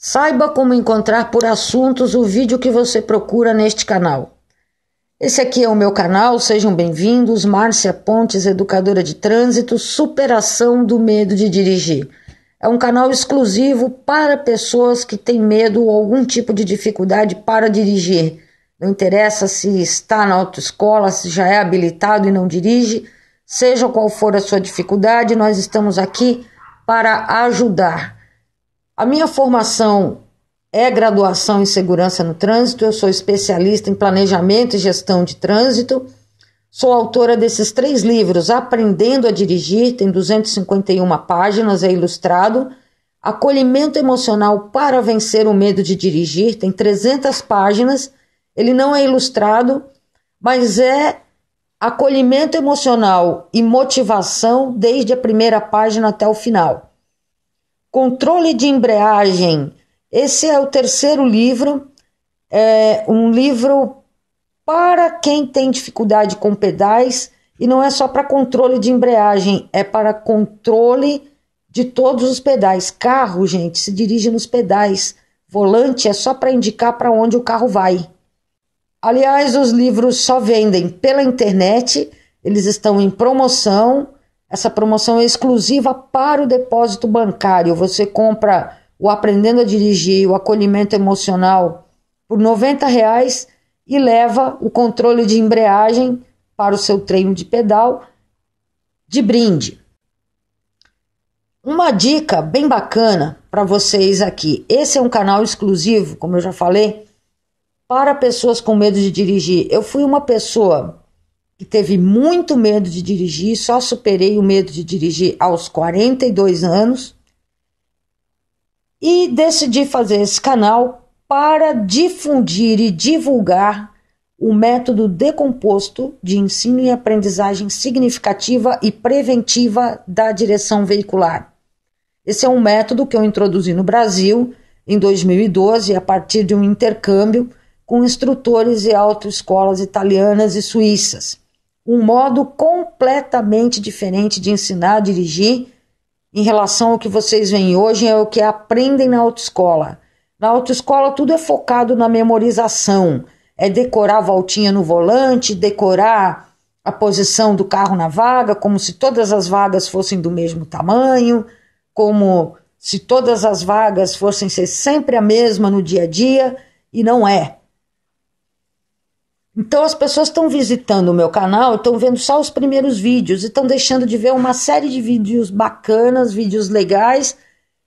Saiba como encontrar por assuntos o vídeo que você procura neste canal. Esse aqui é o meu canal, sejam bem-vindos. Márcia Pontes, educadora de trânsito, superação do medo de dirigir. É um canal exclusivo para pessoas que têm medo ou algum tipo de dificuldade para dirigir. Não interessa se está na autoescola, se já é habilitado e não dirige, seja qual for a sua dificuldade, nós estamos aqui para ajudar. A minha formação é graduação em segurança no trânsito, eu sou especialista em planejamento e gestão de trânsito. Sou autora desses três livros: Aprendendo a Dirigir, tem 251 páginas, é ilustrado. Acolhimento Emocional para Vencer o Medo de Dirigir, tem 300 páginas. Ele não é ilustrado, mas é acolhimento emocional e motivação desde a primeira página até o final. Controle de Embreagem. Esse é o terceiro livro, é um livro para quem tem dificuldade com pedais e não é só para controle de embreagem, é para controle de todos os pedais. Carro, gente, se dirige nos pedais. Volante é só para indicar para onde o carro vai. Aliás, os livros só vendem pela internet, eles estão em promoção essa promoção é exclusiva para o depósito bancário. Você compra o Aprendendo a Dirigir, o acolhimento emocional por R$ 90,00 e leva o controle de embreagem para o seu treino de pedal de brinde. Uma dica bem bacana para vocês aqui. Esse é um canal exclusivo, como eu já falei, para pessoas com medo de dirigir. Eu fui uma pessoa que teve muito medo de dirigir, só superei o medo de dirigir aos 42 anos. E decidi fazer esse canal para difundir e divulgar o método decomposto de ensino e aprendizagem significativa e preventiva da direção veicular. Esse é um método que eu introduzi no Brasil em 2012 a partir de um intercâmbio com instrutores e autoescolas italianas e suíças um modo completamente diferente de ensinar a dirigir em relação ao que vocês veem hoje, é o que aprendem na autoescola. Na autoescola, tudo é focado na memorização, é decorar a voltinha no volante, decorar a posição do carro na vaga, como se todas as vagas fossem do mesmo tamanho, como se todas as vagas fossem ser sempre a mesma no dia a dia, e não é. Então as pessoas estão visitando o meu canal, estão vendo só os primeiros vídeos e estão deixando de ver uma série de vídeos bacanas, vídeos legais.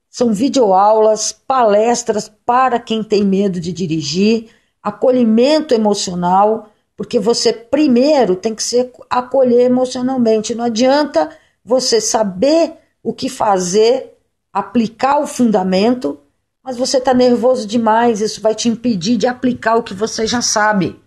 São videoaulas, palestras para quem tem medo de dirigir, acolhimento emocional, porque você primeiro tem que se acolher emocionalmente. Não adianta você saber o que fazer, aplicar o fundamento, mas você está nervoso demais, isso vai te impedir de aplicar o que você já sabe.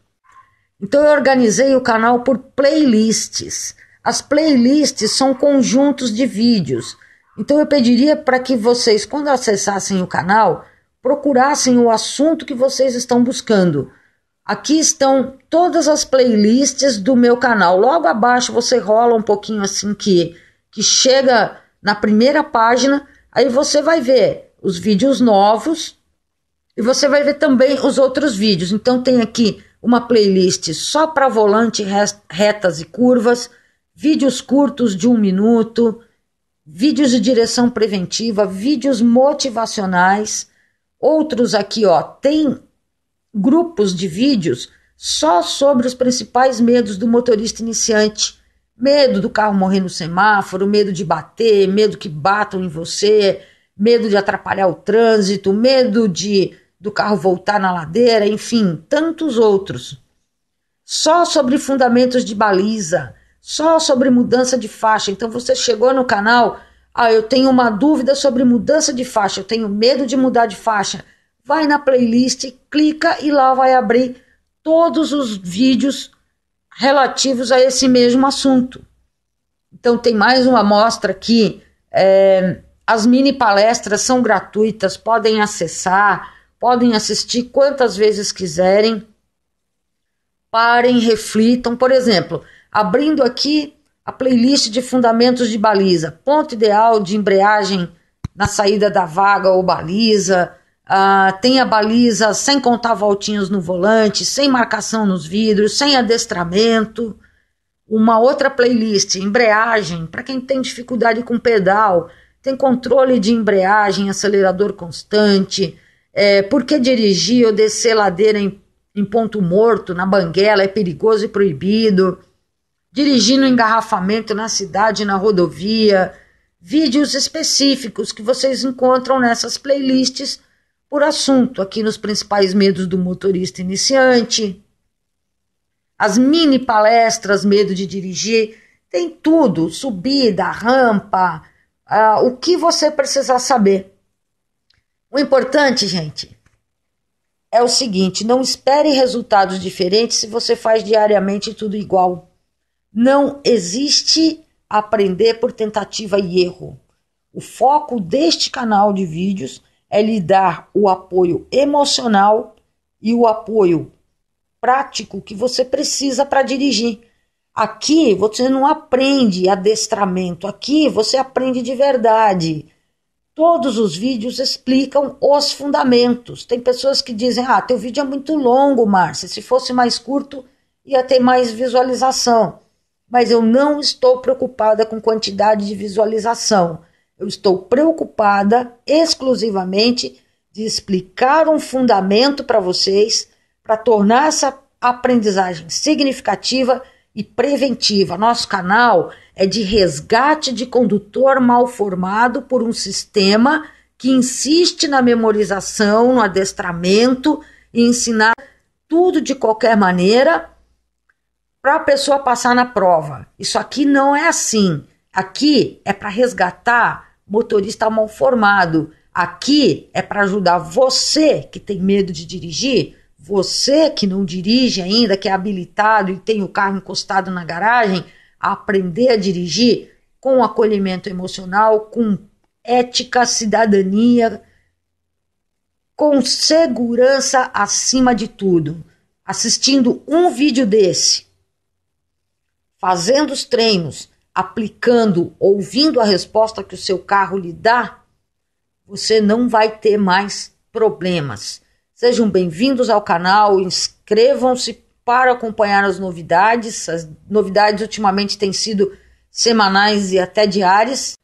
Então eu organizei o canal por playlists. As playlists são conjuntos de vídeos. Então eu pediria para que vocês, quando acessassem o canal, procurassem o assunto que vocês estão buscando. Aqui estão todas as playlists do meu canal. Logo abaixo você rola um pouquinho assim que que chega na primeira página, aí você vai ver os vídeos novos e você vai ver também os outros vídeos. Então tem aqui uma playlist só para volante retas e curvas, vídeos curtos de um minuto, vídeos de direção preventiva, vídeos motivacionais. Outros aqui, ó, tem grupos de vídeos só sobre os principais medos do motorista iniciante. Medo do carro morrer no semáforo, medo de bater, medo que batam em você, medo de atrapalhar o trânsito, medo de do carro voltar na ladeira, enfim, tantos outros. Só sobre fundamentos de baliza, só sobre mudança de faixa. Então você chegou no canal, ah, eu tenho uma dúvida sobre mudança de faixa, eu tenho medo de mudar de faixa. Vai na playlist, clica e lá vai abrir todos os vídeos relativos a esse mesmo assunto. Então tem mais uma amostra aqui. É, as mini palestras são gratuitas, podem acessar podem assistir quantas vezes quiserem. Parem, reflitam. Por exemplo, abrindo aqui a playlist de fundamentos de baliza, ponto ideal de embreagem na saída da vaga ou baliza, ah, tem a baliza sem contar voltinhas no volante, sem marcação nos vidros, sem adestramento. Uma outra playlist, embreagem, para quem tem dificuldade com pedal, tem controle de embreagem, acelerador constante, é, por que dirigir ou descer ladeira em, em ponto morto, na banguela, é perigoso e proibido? Dirigir no engarrafamento na cidade, na rodovia. Vídeos específicos que vocês encontram nessas playlists por assunto, aqui nos principais medos do motorista iniciante. As mini palestras, medo de dirigir, tem tudo: subida, rampa, uh, o que você precisar saber. O importante, gente, é o seguinte: não espere resultados diferentes se você faz diariamente tudo igual. Não existe aprender por tentativa e erro. O foco deste canal de vídeos é lhe dar o apoio emocional e o apoio prático que você precisa para dirigir. Aqui você não aprende adestramento, aqui você aprende de verdade. Todos os vídeos explicam os fundamentos. Tem pessoas que dizem: ah, teu vídeo é muito longo, Márcia. Se fosse mais curto, ia ter mais visualização. Mas eu não estou preocupada com quantidade de visualização. Eu estou preocupada exclusivamente de explicar um fundamento para vocês, para tornar essa aprendizagem significativa e preventiva. Nosso canal é de resgate de condutor mal formado por um sistema que insiste na memorização, no adestramento e ensinar tudo de qualquer maneira para a pessoa passar na prova. Isso aqui não é assim. Aqui é para resgatar motorista mal formado. Aqui é para ajudar você que tem medo de dirigir você que não dirige ainda, que é habilitado e tem o carro encostado na garagem, aprender a dirigir com acolhimento emocional, com ética, cidadania, com segurança acima de tudo. Assistindo um vídeo desse, fazendo os treinos, aplicando, ouvindo a resposta que o seu carro lhe dá, você não vai ter mais problemas. Sejam bem-vindos ao canal, inscrevam-se para acompanhar as novidades. As novidades ultimamente têm sido semanais e até diárias.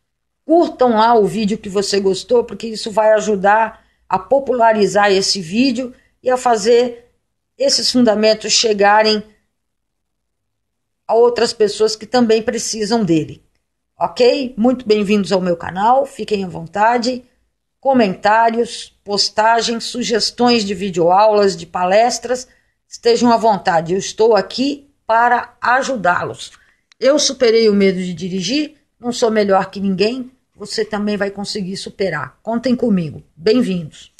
Curtam lá o vídeo que você gostou, porque isso vai ajudar a popularizar esse vídeo e a fazer esses fundamentos chegarem a outras pessoas que também precisam dele. Ok? Muito bem-vindos ao meu canal, fiquem à vontade comentários, postagens, sugestões de videoaulas, de palestras, estejam à vontade. Eu estou aqui para ajudá-los. Eu superei o medo de dirigir, não sou melhor que ninguém, você também vai conseguir superar. Contem comigo. Bem-vindos.